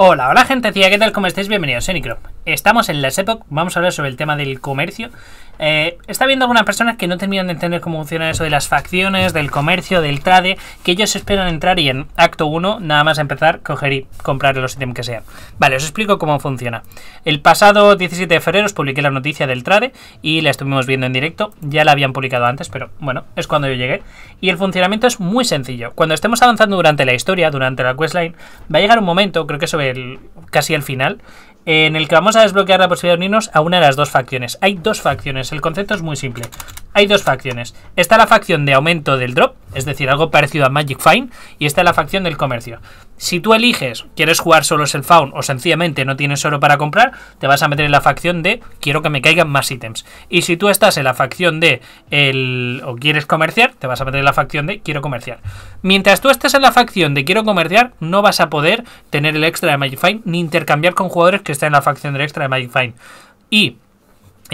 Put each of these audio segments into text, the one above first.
Hola, hola gente ¿qué tal? ¿Cómo estáis? Bienvenidos a Unicrop estamos en las Epoch, vamos a hablar sobre el tema del comercio. Eh, está viendo algunas personas que no terminan de entender cómo funciona eso de las facciones, del comercio, del trade, que ellos esperan entrar y en acto 1, nada más empezar, coger y comprar los ítems que sean. Vale, os explico cómo funciona. El pasado 17 de febrero os publiqué la noticia del trade y la estuvimos viendo en directo, ya la habían publicado antes, pero bueno, es cuando yo llegué. Y el funcionamiento es muy sencillo. Cuando estemos avanzando durante la historia, durante la questline, va a llegar un momento, creo que sobre el, casi el final, en el que vamos a desbloquear la posibilidad de unirnos a una de las dos facciones. Hay dos facciones, el concepto es muy simple hay dos facciones. Está la facción de aumento del drop, es decir, algo parecido a Magic Fine, y está la facción del comercio. Si tú eliges, quieres jugar solo el Faun o sencillamente no tienes oro para comprar, te vas a meter en la facción de quiero que me caigan más ítems. Y si tú estás en la facción de el o quieres comerciar, te vas a meter en la facción de quiero comerciar. Mientras tú estés en la facción de quiero comerciar, no vas a poder tener el extra de Magic Fine ni intercambiar con jugadores que estén en la facción del extra de Magic Fine. Y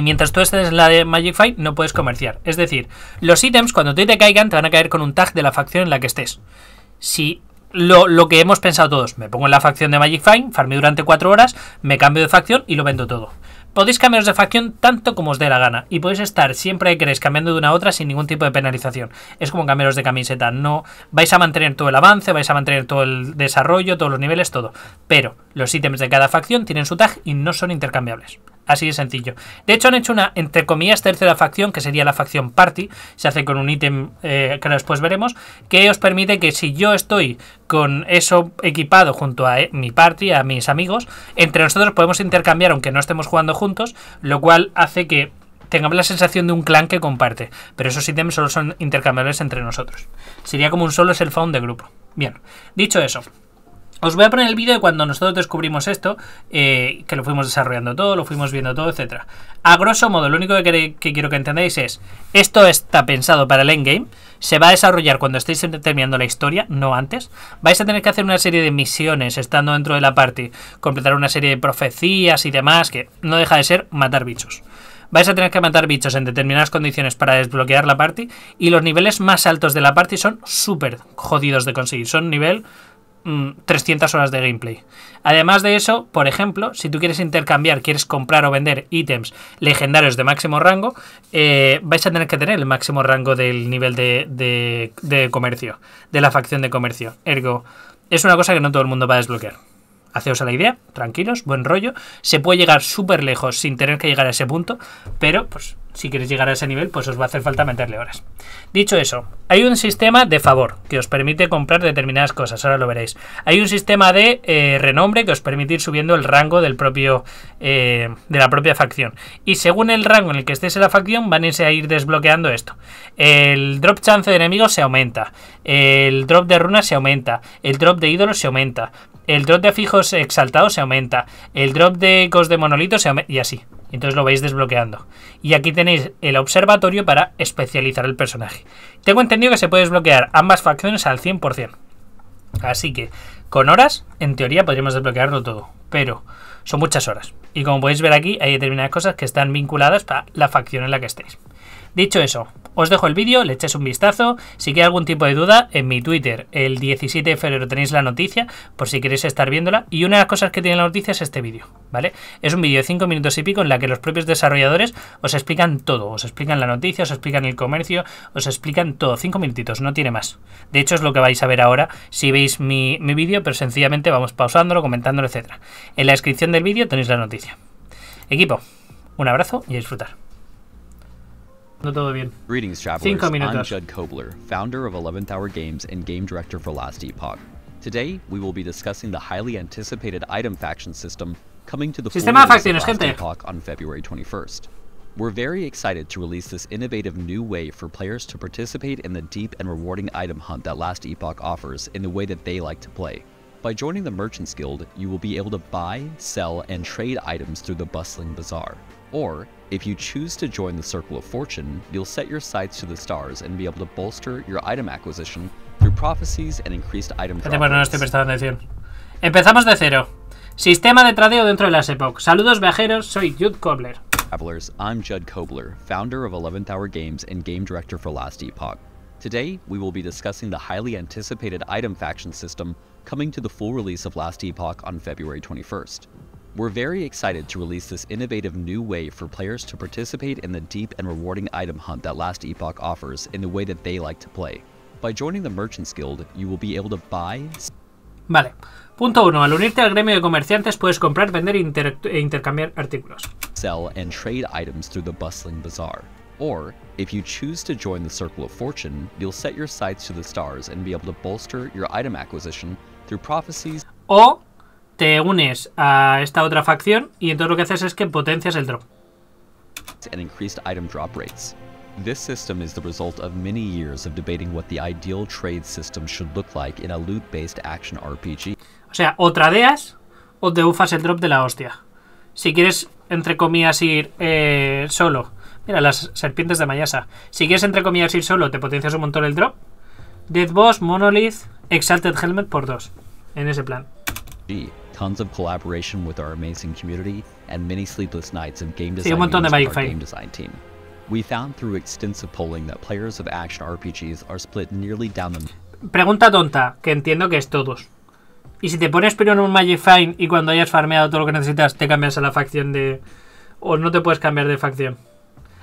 Mientras tú estés en la de Magic Fight, no puedes comerciar. Es decir, los ítems, cuando te caigan, te van a caer con un tag de la facción en la que estés. Si lo, que hemos pensado todos, me pongo en la facción de Magic Fight, farmeo durante 4 horas, me cambio de facción y lo vendo todo. Podéis cambiaros de facción tanto como os dé la gana y podéis estar siempre que queréis cambiando de una a otra sin ningún tipo de penalización. Es como cambiaros de camiseta, no vais a mantener todo el avance, vais a mantener todo el desarrollo, todos los niveles, todo. Pero los ítems de cada facción tienen su tag y no son intercambiables. Así de sencillo. De hecho, han hecho una, entre comillas, tercera facción, que sería la facción Party. Se hace con un ítem eh, que después veremos. Que os permite que si yo estoy con eso equipado junto a eh, mi party, a mis amigos, entre nosotros podemos intercambiar, aunque no estemos jugando juntos. Lo cual hace que tengamos la sensación de un clan que comparte. Pero esos ítems solo son intercambiables entre nosotros. Sería como un solo el found de grupo. Bien, dicho eso, os voy a poner el vídeo de cuando nosotros descubrimos esto, eh, que lo fuimos desarrollando todo, lo fuimos viendo todo, etcétera. A grosso modo, lo único que, que, quiero que entendáis es, esto está pensado para el endgame, se va a desarrollar cuando estéis terminando la historia, no antes. Vais a tener que hacer una serie de misiones estando dentro de la party, completar una serie de profecías y demás, que no deja de ser matar bichos vais a tener que matar bichos en determinadas condiciones para desbloquear la party y los niveles más altos de la party son súper jodidos de conseguir. Son nivel 300 mm, horas de gameplay. Además de eso, por ejemplo, si tú quieres intercambiar, quieres comprar o vender ítems legendarios de máximo rango, eh, vais a tener que tener el máximo rango del nivel de, de, comercio, de la facción de comercio. Ergo, es una cosa que no todo el mundo va a desbloquear haceos a la idea, tranquilos, buen rollo. Se puede llegar súper lejos sin tener que llegar a ese punto, pero pues si queréis llegar a ese nivel, pues os va a hacer falta meterle horas. Dicho eso, hay un sistema de favor que os permite comprar determinadas cosas, ahora lo veréis. Hay un sistema de eh, renombre que os permite ir subiendo el rango del propio, eh, de la propia facción. Y según el rango en el que estés en la facción, van a ir desbloqueando esto. El drop chance de enemigos se aumenta, el drop de runas se aumenta, el drop de ídolos se aumenta el drop de fijos exaltados se aumenta, el drop de cos de monolito se aumenta, y así. Entonces lo vais desbloqueando. Y aquí tenéis el observatorio para especializar el personaje. Tengo entendido que se puede desbloquear ambas facciones al 100%. Así que con horas, en teoría, podríamos desbloquearlo todo. Pero son muchas horas. Y como podéis ver aquí, hay determinadas cosas que están vinculadas para la facción en la que estéis. Dicho eso, os dejo el vídeo, le echéis un vistazo. Si queda algún tipo de duda, en mi Twitter, el 17 de febrero tenéis la noticia, por si queréis estar viéndola. Y una de las cosas que tiene la noticia es este vídeo, ¿vale? Es un vídeo de 5 minutos y pico en la que los propios desarrolladores os explican todo. Os explican la noticia, os explican el comercio, os explican todo. 5 minutitos, no tiene más. De hecho, es lo que vais a ver ahora si veis mi, vídeo, pero sencillamente vamos pausándolo, comentándolo, etcétera. En la descripción del vídeo tenéis la noticia. Equipo, un abrazo y a disfrutar. Greetings, travelers. I'm Judd Kobler, founder of 11th Hour Games and game director for Last Epoch. Today, we will be discussing the highly anticipated item faction system coming to the Sistema Last gente. Epoch on February 21st. We're very excited to release this innovative new way for players to participate in the deep and rewarding item hunt that Last Epoch offers in the way that they like to play. By joining the Merchants Guild, you will be able to buy, sell, and trade items through the bustling bazaar. Or, if you choose to join the Circle of Fortune, you'll set your sights to the stars and be able to bolster your item acquisition through prophecies and increased item drop Empezamos de cero. Sistema de tradeo dentro de las Epoch. Saludos viajeros, soy Jude Kobler. Travelers, I'm Judd Kobler, founder of 11th Hour Games and game director for Last Epoch. Today, we will be discussing the highly anticipated item faction system coming to the full release of Last Epoch on February 21st. We're very excited to release this innovative new way for players to participate in the deep and rewarding item hunt that Last Epoch offers in the way that they like to play. By joining the Merchants Guild, you will be able to buy... Vale. Punto 1. Al unirte al gremio de comerciantes puedes comprar, vender inter e intercambiar artículos. Sell and trade items through the bustling bazaar. Or, if you choose to join the Circle of Fortune, you'll set your sights to the stars and be able to bolster your item acquisition through prophecies. O te unes a esta otra facción y entonces lo que haces es que potencias el drop. O sea, o tradeas o te ufas el drop de la hostia. Si quieres, entre comillas, ir eh, solo. Mira, las serpientes de Mayasa. Si quieres, entre comillas, ir solo, te potencias un montón el drop. Death Boss, Monolith, Exalted Helmet por dos. En ese plan. Sí tons un montón de Magic Pregunta tonta, que entiendo que es todos. Y si te pones primero en un Fine y cuando hayas farmeado todo lo que necesitas, te cambias a la facción de. O no te puedes cambiar de facción.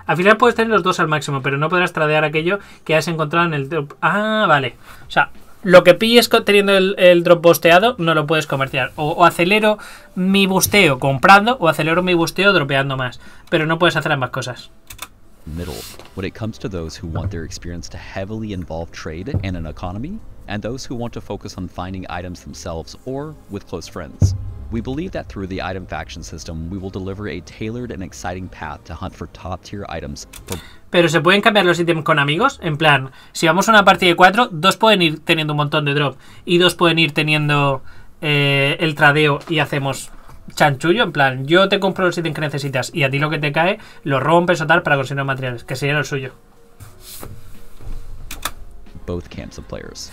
Al final puedes tener los dos al máximo, pero no podrás tradear aquello que has encontrado en el. Ah, vale. O sea, lo que pilles teniendo el, el, drop bosteado no lo puedes comerciar. O, acelero mi busteo comprando o acelero mi busteo dropeando más. Pero no puedes hacer ambas cosas. Middle, when it comes to those who want their experience to heavily involve trade and an economy, and those who want to focus on finding items themselves or with close friends. We believe that through the item faction system, we will deliver a tailored and exciting path to hunt for top tier items. For pero se pueden cambiar los ítems con amigos. En plan, si vamos a una partida de cuatro, dos pueden ir teniendo un montón de drop. Y dos pueden ir teniendo eh, el tradeo y hacemos chanchullo. En plan, yo te compro el ítems que necesitas y a ti lo que te cae lo rompes o tal para conseguir materiales, que sería lo suyo. Both camps of players.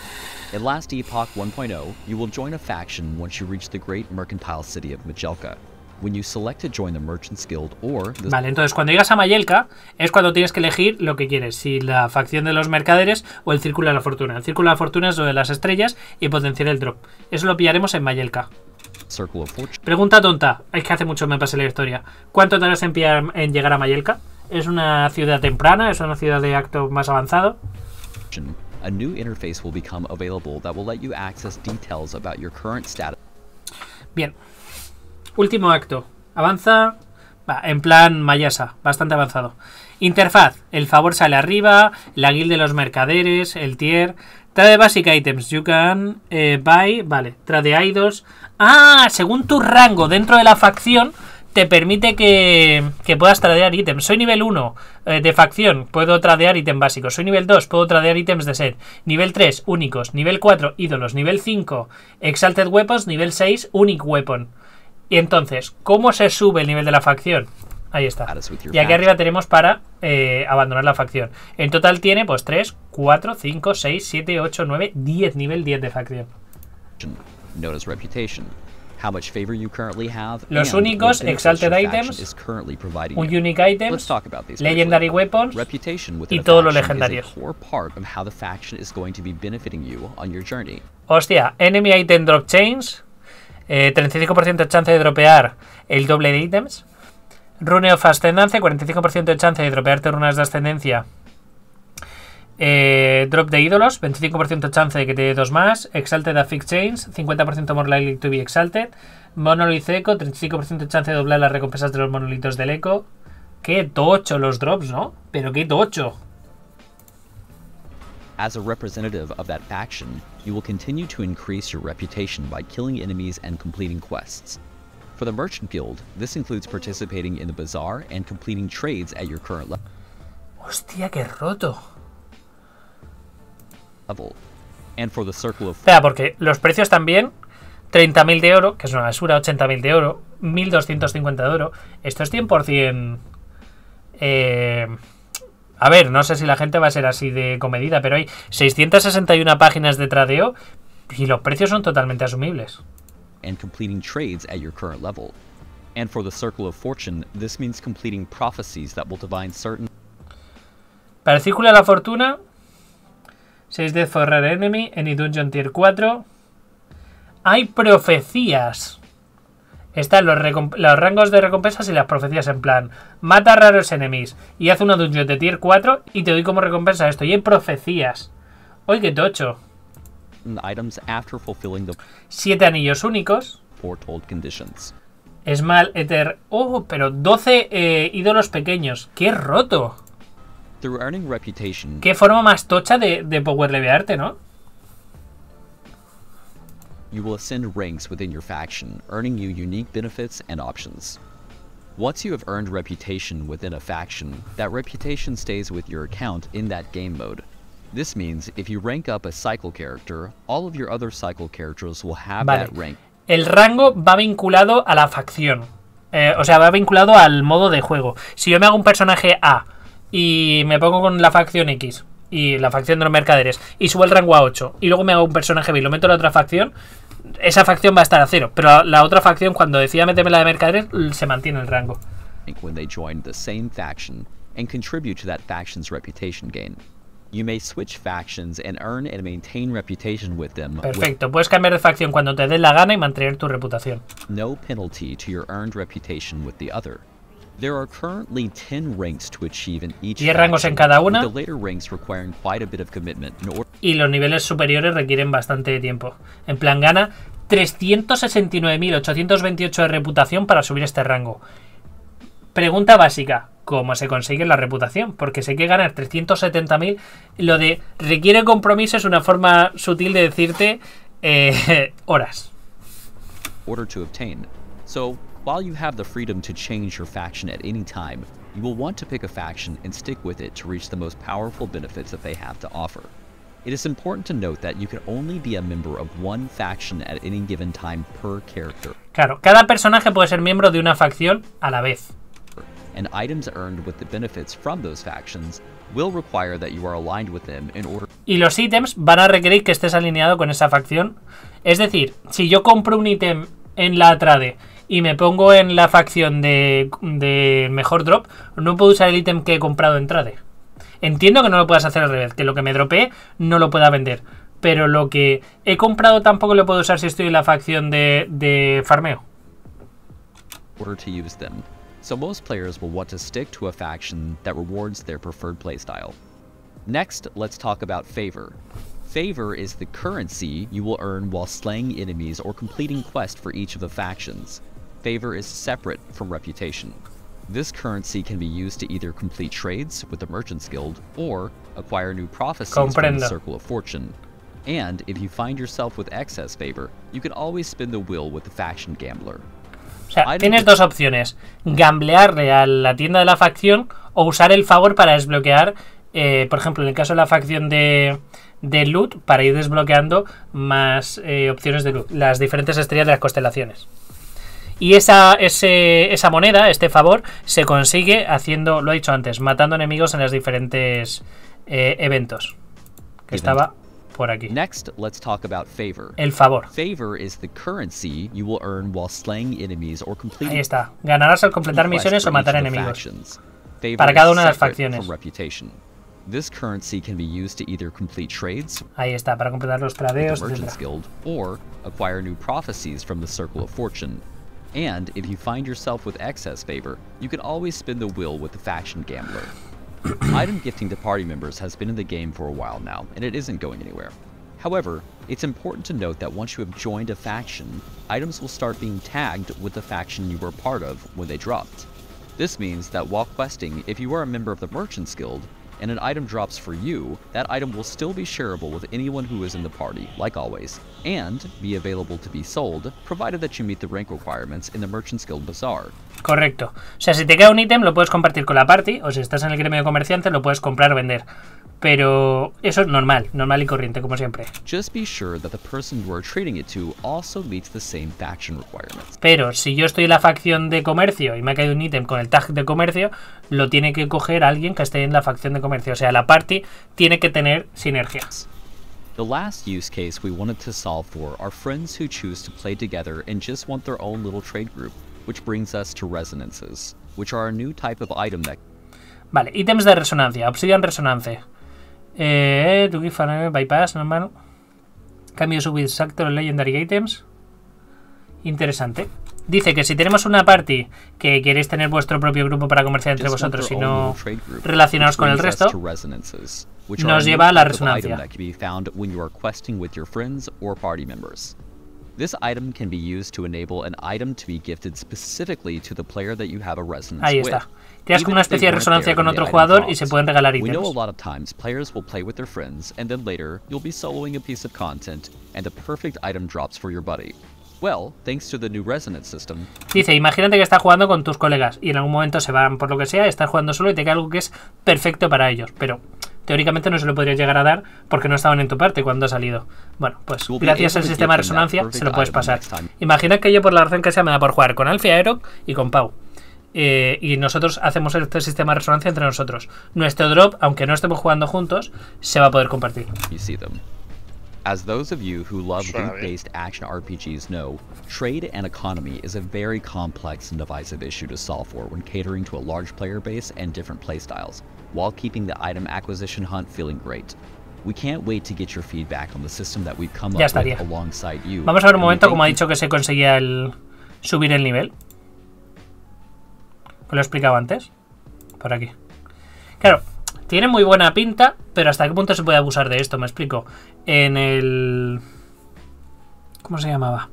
Epoch 1.0, you will faction once you reach the great mercantile city of Majelka. Vale, entonces cuando llegas a Mayelka es cuando tienes que elegir lo que quieres, si la facción de los mercaderes o el Círculo de la Fortuna. El Círculo de la Fortuna es lo de las estrellas y potenciar el drop. Eso lo pillaremos en Mayelka. Pregunta tonta, es que hace mucho me pasé la historia. ¿Cuánto tardas en, llegar a Mayelka? ¿Es una ciudad temprana? ¿Es una ciudad de acto más avanzado? Bien, Último acto. Avanza. Va, en plan Mayasa, bastante avanzado. Interfaz. El favor sale arriba. La guild de los mercaderes. El tier. Trade basic items. You can eh, buy. Vale. Trade idols. Ah, según tu rango dentro de la facción. Te permite que, que puedas tradear ítems. Soy nivel 1 eh, de facción, puedo tradear ítems básicos Soy nivel 2, puedo tradear ítems de set. Nivel 3, únicos. Nivel 4, ídolos. Nivel 5, exalted weapons. Nivel 6, unique weapon. Y entonces, ¿cómo se sube el nivel de la facción? Ahí está. Y aquí arriba tenemos para eh, abandonar la facción. En total tiene pues 3, 4, 5, 6, 7, 8, 9, 10, nivel 10 de facción. Los únicos Exalted Items, Unique items, Legendary Weapons y todos los legendarios. Hostia, Enemy Item Drop Chains, 35% eh, de chance de dropear el doble de ítems. Rune of Ascendance, 45% de chance de dropearte runas de ascendencia. Eh, drop de ídolos, 25% de chance de que te dé dos más. Exalted Affix Chains, 50% more likely to be exalted. Monolith Echo, 35% de chance de doblar las recompensas de los monolitos del eco, Qué tocho los drops, ¿no? Pero qué tocho. As a representative of that faction, you will continue to increase your reputation by killing enemies and completing quests. For the Merchant Guild, this includes participating in the bazaar and completing trades at your current level. Hostia, qué roto. Level. And for the Circle of... Espera, porque los precios también 30.000 de oro, que es una basura, 80.000 de oro, 1.250 de oro. Esto es 100%... Eh, A ver, no sé si la gente va a ser así de comedida, pero hay 661 páginas de tradeo y los precios son totalmente asumibles. Para el Círculo de la Fortuna, 6 de Forrar Enemy, Any Dungeon Tier 4. Hay profecías. Están los, rangos de recompensas y las profecías en plan. Mata raros enemigos y haz una dungeon de tier 4 y te doy como recompensa esto. Y hay profecías. ¡Uy, qué tocho. Siete anillos únicos. mal Ether. Oh, pero 12 eh, ídolos pequeños. ¡Qué roto! Qué forma más tocha de, de power ¿no? you will ascend ranks within your faction, earning you unique benefits and options. Once you have earned reputation within a faction, that reputation stays with your account in that game mode. This means if you rank up a cycle character, all of your other cycle characters will have vale. that rank. El rango va vinculado a la facción. Eh, o sea, va vinculado al modo de juego. Si yo me hago un personaje A y me pongo con la facción X, y la facción de los mercaderes y subo el rango a 8 y luego me hago un personaje y lo meto en la otra facción, esa facción va a estar a 0. Pero la, otra facción, cuando decida meterme la de mercaderes, se mantiene el rango. Perfecto, puedes cambiar de facción cuando te dé la gana y mantener tu reputación. No 10 rangos en cada una. Y los niveles superiores requieren bastante tiempo. En plan, gana 369.828 de reputación para subir este rango. Pregunta básica, ¿cómo se consigue la reputación? Porque sé que ganar 370.000, lo de requiere compromiso es una forma sutil de decirte eh, horas. Order While you have the freedom to change your faction at any time, you will want to pick a faction and stick with it to reach the most powerful benefits that they have to offer. It is important to note that you can only be a member of one faction at any given time per character. Claro, cada personaje puede ser miembro de una facción a la vez. And items earned with the benefits from those factions will require that you are aligned with them in order Y los ítems van a requerir que estés alineado con esa facción. Es decir, si yo compro un ítem en la trade y me pongo en la facción de, mejor drop, no puedo usar el ítem que he comprado en trade. Entiendo que no lo puedas hacer al revés, que lo que me dropee no lo pueda vender. Pero lo que he comprado tampoco lo puedo usar si estoy en la facción de, farmeo. playstyle. Next, let's talk about favor, Favor is the currency you will earn while slaying enemies or completing quests for each of the factions. Favor is separate from reputation. This currency can be used to either complete trades with the Merchants Guild or acquire new prophecies Comprendo. from the Circle of Fortune. And if you find yourself with excess favor, you can always spin the wheel with the faction gambler. O sea, tienes dos opciones, gamblearle a la tienda de la facción o usar el favor para desbloquear Eh, por ejemplo, en el caso de la facción de, de loot, para ir desbloqueando más eh, opciones de loot, las diferentes estrellas de las constelaciones. Y esa, ese, esa moneda, este favor, se consigue haciendo, lo he dicho antes, matando enemigos en los diferentes eh, eventos. Que estaba por aquí. Next, let's talk about favor. El favor. Ahí está. Ganarás al completar misiones o matar enemigos. Para cada una de las facciones. This currency can be used to either complete trades. Ahí está para completar los tradeos. The Merchant's Guild, or acquire new prophecies from the Circle of Fortune. And if you find yourself with excess favor, you can always spin the will with the faction gambler. Item gifting to party members has been in the game for a while now, and it isn't going anywhere. However, it's important to note that once you have joined a faction, items will start being tagged with the faction you were part of when they dropped. This means that while questing, if you are a member of the Merchant's Guild, and an item drops for you, that item will still be shareable with anyone who is in the party, like always, and be available to be sold, provided that you meet the rank requirements in the Merchant's Guild Bazaar, Correcto. O sea, si te queda un ítem, lo puedes compartir con la party, o si estás en el gremio de comerciantes, lo puedes comprar o vender. Pero eso es normal, normal y corriente, como siempre. Pero si yo estoy en la facción de comercio y me ha caído un ítem con el tag de comercio, lo tiene que coger alguien que esté en la facción de comercio. O sea, la party tiene que tener sinergias. The last use case we wanted to solve for are friends who choose to play together and just want their own little trade group brings to Vale, ítems de resonancia, obsidian resonancia, Eh, bypass, normal. Cambio with los legendary items. Interesante. Dice que si tenemos una party que queréis tener vuestro propio grupo para comerciar entre vosotros y no relacionaros con el resto, nos lleva a la resonancia. This item can be used to enable an item to be gifted specifically to the player that you have a resonance Ahí está. Tienes como una especie de resonancia con otro jugador y se pueden regalar ítems. We know a lot of times players will play with their friends and then later you'll be soloing a piece of content and the perfect item drops for your buddy. Well, thanks to the new resonance system. Dice, imagínate que estás jugando con tus colegas y en algún momento se van por lo que sea, estás jugando solo y te cae algo que es perfecto para ellos, pero teóricamente no se lo podría llegar a dar porque no estaban en tu parte cuando ha salido. Bueno, pues gracias al sistema de resonancia se lo puedes pasar. Imagina que yo por la razón que sea me da por jugar con Alfie, Aero y con Pau. Eh, y nosotros hacemos este sistema de resonancia entre nosotros. Nuestro drop, aunque no estemos jugando juntos, se va a poder compartir. As those of you who love based action RPGs know, trade and economy is a very complex and divisive issue to solve for when catering to a large player base and different playstyles ya estaría. Vamos a ver un momento como ha dicho que se conseguía el subir el nivel. lo he explicado antes. Por aquí. Claro, tiene muy buena pinta, pero ¿hasta qué punto se puede abusar de esto? Me explico. En el... ¿Cómo se llamaba?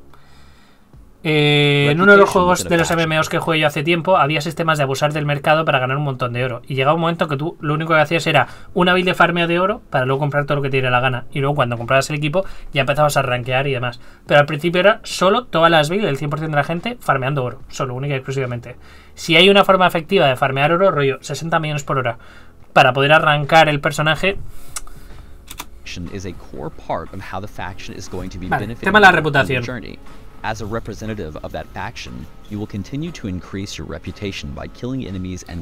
Eh, en uno de los juegos de los MMOs que jugué yo hace tiempo, había sistemas de abusar del mercado para ganar un montón de oro. Y llegaba un momento que tú lo único que hacías era una build de farmeo de oro para luego comprar todo lo que te diera la gana. Y luego cuando comprabas el equipo ya empezabas a rankear y demás. Pero al principio era solo todas las builds del 100% de la gente farmeando oro. Solo, única y exclusivamente. Si hay una forma efectiva de farmear oro, rollo 60 millones por hora, para poder arrancar el personaje, tema la reputación representative of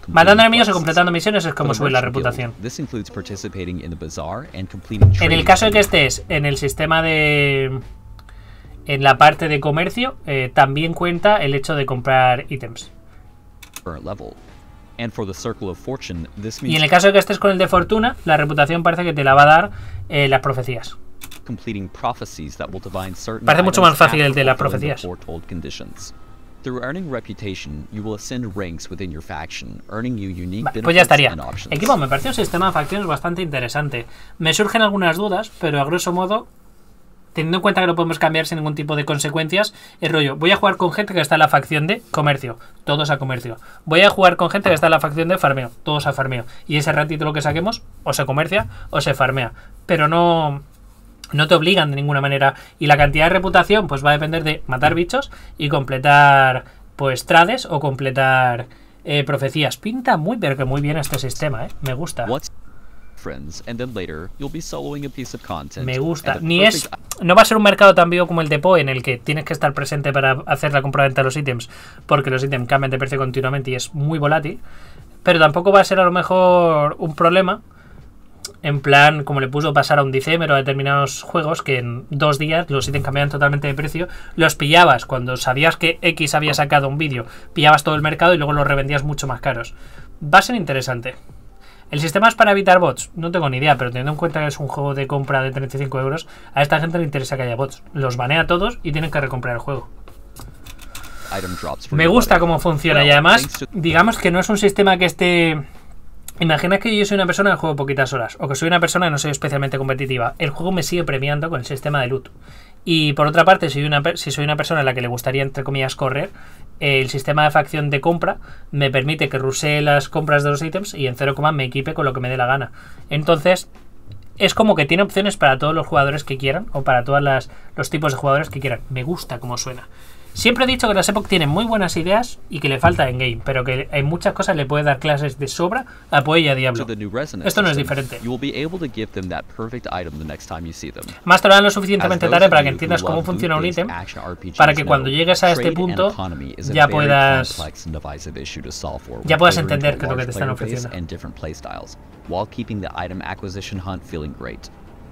Matando enemigos o completando misiones es como sube la reputación. En el caso de que estés en el sistema de en la parte de comercio, eh, también cuenta el hecho de comprar ítems. Y en el caso de que estés con el de fortuna, la reputación parece que te la va a dar eh, las profecías. Parece mucho más fácil el de las profecías. Through earning reputation, you will ascend ranks within your faction, earning you unique pues ya estaría. Equipo, me parece un sistema de facciones bastante interesante. Me surgen algunas dudas, pero a grosso modo, teniendo en cuenta que no podemos cambiar sin ningún tipo de consecuencias, el rollo, voy a jugar con gente que está en la facción de comercio, todos a comercio. Voy a jugar con gente que está en la facción de farmeo, todos a farmeo. Y ese ratito lo que saquemos, o se comercia o se farmea. Pero no, no te obligan de ninguna manera. Y la cantidad de reputación, pues va a depender de matar bichos y completar, pues, trades o completar eh, profecías. Pinta muy, pero que muy bien este sistema, ¿eh? Me gusta. Me gusta. Ni es, no va a ser un mercado tan vivo como el de Poe, en el que tienes que estar presente para hacer la compraventa de los ítems, porque los ítems cambian de precio continuamente y es muy volátil. Pero tampoco va a ser a lo mejor un problema en plan, como le puso pasar a un diciembre a determinados juegos, que en dos días los ítems cambiaban totalmente de precio, los pillabas cuando sabías que X había sacado un vídeo, pillabas todo el mercado y luego los revendías mucho más caros. Va a ser interesante. ¿El sistema es para evitar bots? No tengo ni idea, pero teniendo en cuenta que es un juego de compra de 35 euros, a esta gente le interesa que haya bots. Los banea a todos y tienen que recomprar el juego. Me gusta cómo funciona y además, digamos que no es un sistema que esté Imagina que yo soy una persona que juego poquitas horas, o que soy una persona que no soy especialmente competitiva. El juego me sigue premiando con el sistema de loot. Y por otra parte, si, una, si soy una persona a la que le gustaría, entre comillas, correr, el sistema de facción de compra me permite que rusee las compras de los ítems y en 0, me equipe con lo que me dé la gana. Entonces, es como que tiene opciones para todos los jugadores que quieran, o para todos los tipos de jugadores que quieran. Me gusta como suena. Siempre he dicho que las Epoch tienen muy buenas ideas y que le falta en game, pero que en muchas cosas le puede dar clases de sobra a Poe y a Diablo. Esto no es diferente. Masterarán lo suficientemente tarde para que entiendas cómo funciona un ítem, para que cuando llegues a este punto ya puedas ya puedas entender qué es lo que te están ofreciendo.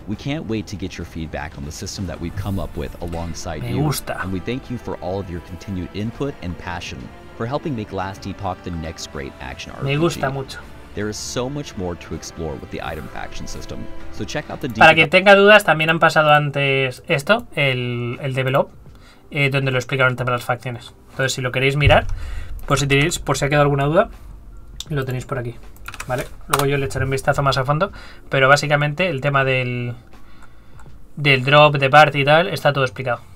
We can't wait to get your feedback on the system that we've come up with alongside Me you. Gusta. And we thank you for all of your continued input and passion for helping make Last Epoch the next great action RPG. Me gusta mucho. There is so much more to explore with the item faction system. So check out the Para quien tenga dudas, también han pasado antes esto, el, el develop, eh, donde lo explicaron también las facciones. Entonces, si lo queréis mirar, por si tenéis, por si ha quedado alguna duda, lo tenéis por aquí, ¿vale? Luego yo le echaré un vistazo más a fondo, pero básicamente el tema del, del drop de part y tal está todo explicado.